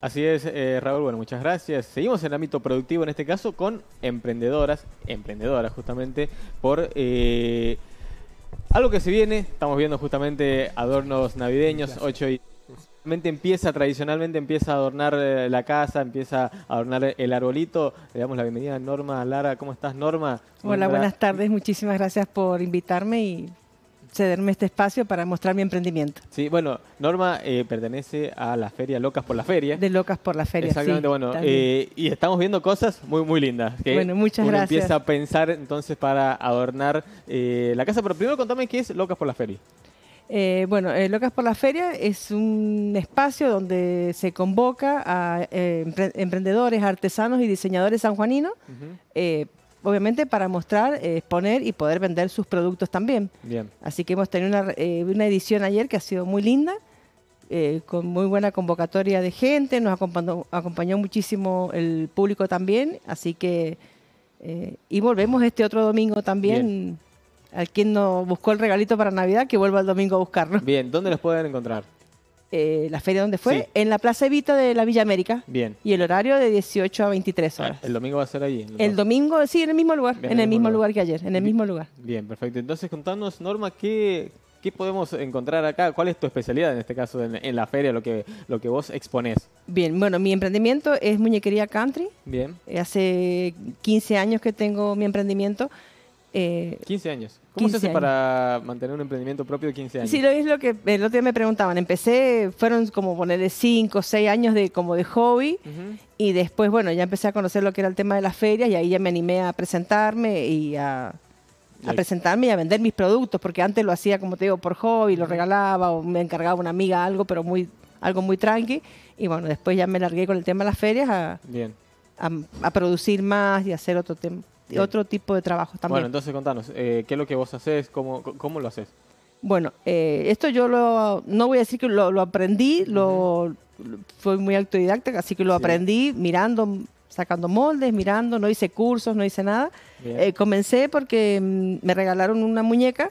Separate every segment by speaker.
Speaker 1: Así es, eh, Raúl, bueno, muchas gracias. Seguimos en el ámbito productivo, en este caso, con emprendedoras, emprendedoras justamente, por eh, algo que se viene, estamos viendo justamente adornos navideños, 8 y empieza tradicionalmente empieza a adornar eh, la casa, empieza a adornar el arbolito. Le damos la bienvenida a Norma Lara. ¿Cómo estás, Norma? Hola, buenas
Speaker 2: tardes. Muchísimas gracias por invitarme y cederme este espacio para mostrar mi emprendimiento.
Speaker 1: Sí, bueno, Norma eh, pertenece a la feria Locas por la Feria. De Locas por la Feria. Exactamente, bueno. Eh, y estamos viendo cosas muy, muy lindas. bueno, muchas uno gracias. Empieza a pensar entonces para adornar eh, la casa, pero primero contame qué es Locas por la Feria.
Speaker 2: bueno, Locas por la Feria es un espacio donde se convoca a emprendedores, artesanos y diseñadores sanjuaninos obviamente para mostrar, eh, exponer y poder vender sus productos también. Bien. Así que hemos tenido una, eh, una edición ayer que ha sido muy linda, eh, con muy buena convocatoria de gente, nos acompañó, muchísimo el público también, así que... y volvemos este otro domingo también. Al quien no buscó el regalito para Navidad, que vuelva el domingo a buscarlo. Bien, ¿dónde los pueden encontrar? Eh, la feria donde fue, en la Plaza Evita de la Villa América.
Speaker 1: Bien. Y el horario de 18 a 23 ah, horas. el domingo va a ser allí. El,
Speaker 2: domingo, sí, en el mismo lugar, en, el, mismo, lugar. que ayer, en el mismo lugar.
Speaker 1: Bien, perfecto. Entonces, contanos, Norma, ¿qué, ¿Qué podemos encontrar acá? ¿Cuál es tu especialidad en este caso en, la feria, lo que, lo que vos exponés?
Speaker 2: Bien, bueno, mi emprendimiento es Muñequería Country. Bien. Eh, hace 15 años que tengo mi emprendimiento. 15 eh,
Speaker 1: años. ¿Cómo se hace para mantener un emprendimiento propio de 15 años? Sí, lo
Speaker 2: es lo que el otro día me preguntaban. Empecé, fueron como ponerle 5, 6 años de, como de hobby y después, bueno, ya empecé a conocer lo que era el tema de las ferias y ahí ya me animé a presentarme y a, presentarme y a vender mis productos, porque antes lo hacía, como te digo, por hobby, lo regalaba o me encargaba una amiga algo, pero muy algo muy tranqui. Y bueno, después ya me largué con el tema de las ferias a, a producir más y hacer otro tema otro tipo de trabajo también. Bueno, entonces
Speaker 1: contanos, eh, ¿qué es lo que vos haces? ¿Cómo, cómo lo haces?
Speaker 2: Bueno, eh, esto yo lo, no voy a decir que lo, aprendí, fue lo, fui muy autodidacta, así que lo aprendí mirando, sacando moldes, mirando, no hice cursos, no hice nada. Eh, comencé porque mm, me regalaron una muñeca.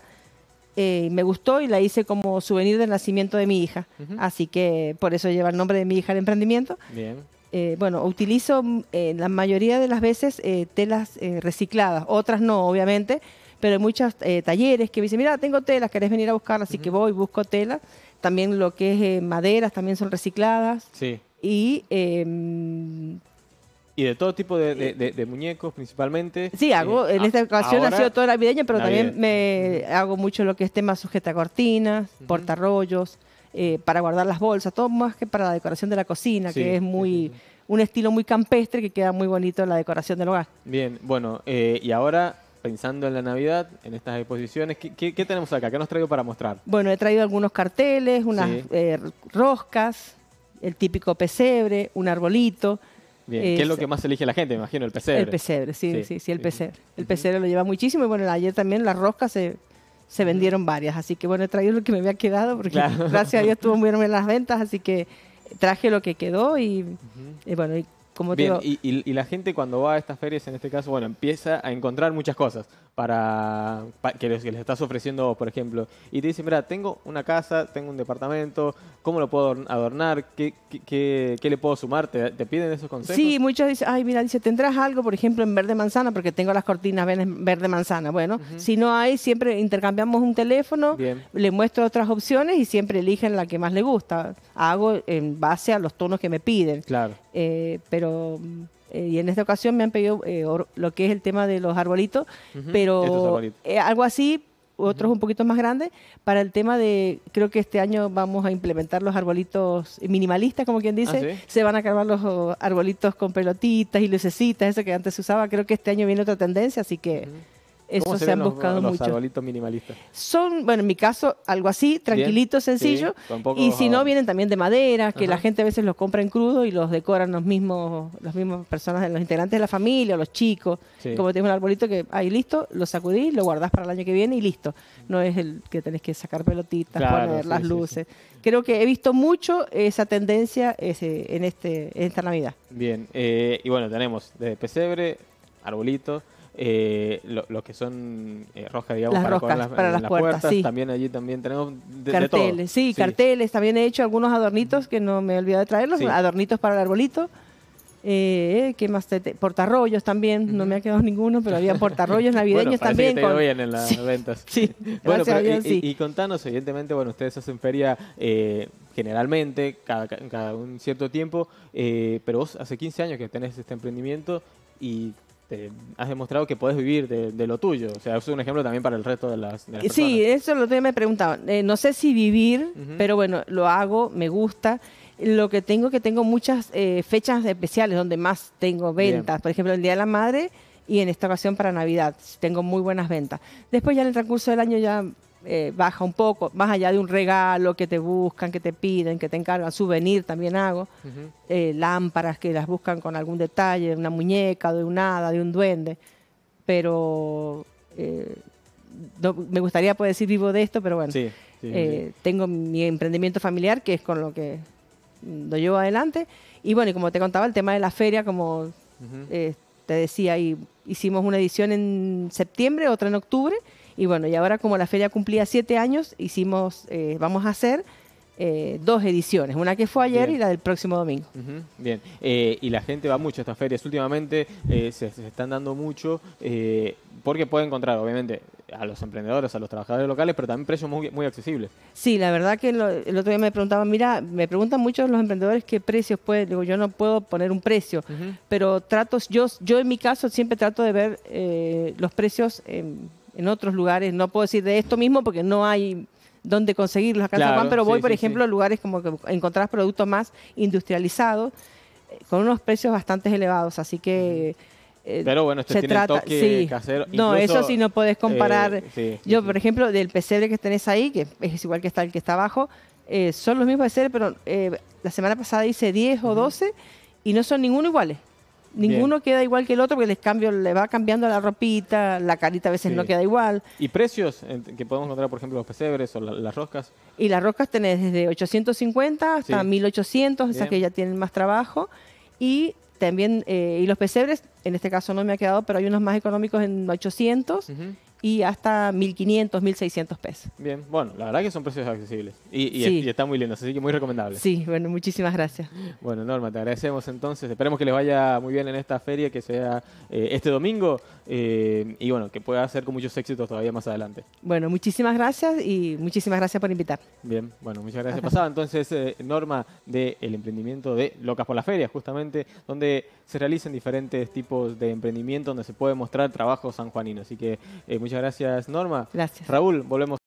Speaker 2: me gustó y la hice como souvenir del nacimiento de mi hija. Así que por eso lleva el nombre de mi hija el emprendimiento. Bien. Eh, bueno, utilizo mm, eh, la mayoría de las veces eh, telas recicladas, otras no, obviamente, pero hay muchos talleres que me dicen, mira, tengo telas, querés venir a buscarlas? así que voy, busco telas. También lo que es maderas también son recicladas. Sí. Y
Speaker 1: em, y de todo tipo de, muñecos principalmente. Sí, hago, en esta ocasión ha sido toda
Speaker 2: navideña, pero también me hago mucho lo que es tema sujeta cortinas, portarrollos, eh, para guardar las bolsas, todo más que para la decoración de la cocina, que es muy un estilo muy campestre que queda muy bonito en la decoración del hogar.
Speaker 1: Bien, bueno, eh, y ahora pensando en la Navidad, en estas exposiciones, ¿qué, tenemos acá? ¿Qué nos traigo para mostrar?
Speaker 2: Bueno, he traído algunos carteles, unas eh, roscas, el típico pesebre, un arbolito.
Speaker 1: Bien, ¿qué es lo que más elige la gente? Me imagino, el pesebre. El pesebre, sí, sí, sí,
Speaker 2: el pesebre. El pesebre lo lleva muchísimo y bueno, ayer también las roscas se se vendieron varias. Así que bueno, he traído lo que me había quedado, porque gracias a Dios estuvo muy bien las ventas, así que traje lo que quedó y, y bueno, y Bien,
Speaker 1: y, y, la gente cuando va a estas ferias, en este caso, bueno, empieza a encontrar muchas cosas para, que, les, que, estás ofreciendo, por ejemplo, y te dicen, mira, tengo una casa, tengo un departamento, ¿cómo lo puedo adornar? ¿Qué, qué, qué, le puedo sumar? ¿Te, piden esos consejos? Sí,
Speaker 2: muchas dicen, ay, mira, dice, ¿tendrás algo, por ejemplo, en verde manzana? Porque tengo las cortinas verde manzana. Bueno, si no hay, siempre intercambiamos un teléfono, le muestro otras opciones y siempre eligen la que más le gusta. Hago en base a los tonos que me piden. Claro. Eh, pero eh, y en esta ocasión me han pedido eh, lo que es el tema de los arbolitos, pero eh, algo así, otros un poquito más grandes, para el tema de, creo que este año vamos a implementar los arbolitos minimalistas, como quien dice, ah, se van a acabar los arbolitos con pelotitas y lucecitas, eso que antes se usaba, creo que este año viene otra tendencia, así que... Eso se, han buscado mucho. Son, bueno, en mi caso, algo así, tranquilito, sencillo. y si no, vienen también de madera, que la gente a veces los compra en crudo y los decoran los mismos, las mismas personas, los integrantes de la familia, los chicos. Como tienes un arbolito que ahí listo, lo sacudís, lo guardás para el año que viene y listo. No es el que tenés que sacar pelotitas, poner las luces. Creo que he visto mucho esa tendencia en, este,
Speaker 1: esta Navidad. Bien, eh, y bueno, tenemos de pesebre, arbolitos... Eh, los que son roja eh, rojas, digamos, para, las, puertas. También allí también tenemos carteles. Sí, carteles.
Speaker 2: También he hecho algunos adornitos que no me he olvidado de traerlos. Adornitos para el arbolito. Eh, ¿Qué más? Te, portarrollos también. No me ha quedado ninguno, pero había portarrollos navideños también. Que te bien en las ventas. bueno, y,
Speaker 1: contanos, evidentemente, bueno, ustedes hacen feria generalmente, cada, cada, un cierto tiempo, pero vos hace 15 años que tenés este emprendimiento y has demostrado que puedes vivir de, lo tuyo. O sea, es un ejemplo también para el resto de las, eh,
Speaker 2: Sí, eso lo que me preguntaban. Eh, no sé si vivir, pero bueno, lo hago, me gusta. Lo que tengo que tengo muchas eh, fechas especiales donde más tengo ventas. Por ejemplo, el Día de la Madre y en esta ocasión para Navidad. Tengo muy buenas ventas. Después ya en el transcurso del año ya eh, baja un poco, más allá de un regalo que te buscan, que te piden, que te encargan, souvenir también hago, eh, lámparas que las buscan con algún detalle, una muñeca, de un hada, de un duende, pero eh, me gustaría poder decir vivo de esto, pero bueno, tengo mi emprendimiento familiar que es con lo que lo llevo adelante y bueno, y como te contaba, el tema de la feria, como te decía, y hicimos una edición en septiembre, otra en octubre, y bueno, y ahora como la feria cumplía siete años, hicimos, eh, vamos a hacer eh, dos ediciones, una que fue ayer y la del próximo domingo.
Speaker 1: Bien, eh, y la gente va mucho a estas ferias. Últimamente se, están dando mucho porque puede encontrar, obviamente, a los emprendedores, a los trabajadores locales, pero también precios muy, accesibles.
Speaker 2: Sí, la verdad que el otro día me preguntaban, mira, me preguntan muchos los emprendedores qué precios puede, digo, yo no puedo poner un precio, pero trato, yo, yo en mi caso siempre trato de ver los precios en otros lugares. No puedo decir de esto mismo porque no hay dónde conseguirlos acá pero voy, por ejemplo, a lugares como que encontrás productos más industrializados eh, con unos precios bastante elevados. Así que. Eh, pero bueno, este tiene trata, toque casero. no, eso sí no podés eh, comparar. Yo, por ejemplo, del pesebre que tenés ahí, que es igual que está el que está abajo, son los mismos pesebres, pero la semana pasada hice 10 o 12 y no son ninguno iguales. Ninguno queda igual que el otro porque les cambio, le va cambiando la ropita, la carita a veces no queda igual.
Speaker 1: ¿Y precios que podemos encontrar, por ejemplo, los pesebres o las roscas?
Speaker 2: Y las roscas tenés desde 850 hasta 1800, esas que ya tienen más trabajo. Y también, eh, y los pesebres, en este caso no me ha quedado, pero hay unos más económicos en 800 y hasta 1.500, 1.600 pesos.
Speaker 1: Bien, bueno, la verdad que son precios accesibles y, y, está muy lindo, así que muy recomendable. Sí,
Speaker 2: bueno, muchísimas gracias.
Speaker 1: Bueno, Norma, te agradecemos entonces. Esperemos que les vaya muy bien en esta feria que sea eh, este domingo eh, y bueno, que pueda hacer con muchos éxitos todavía más adelante.
Speaker 2: Bueno, muchísimas gracias y muchísimas gracias por invitar.
Speaker 1: Bien, bueno, muchas gracias. Hasta. Pasaba entonces eh, Norma del emprendimiento de Locas por la Feria, justamente donde se realizan diferentes tipos de emprendimiento, donde se puede mostrar trabajo sanjuanino. Así que Muchas gracias, Norma. Gracias. Raúl, volvemos.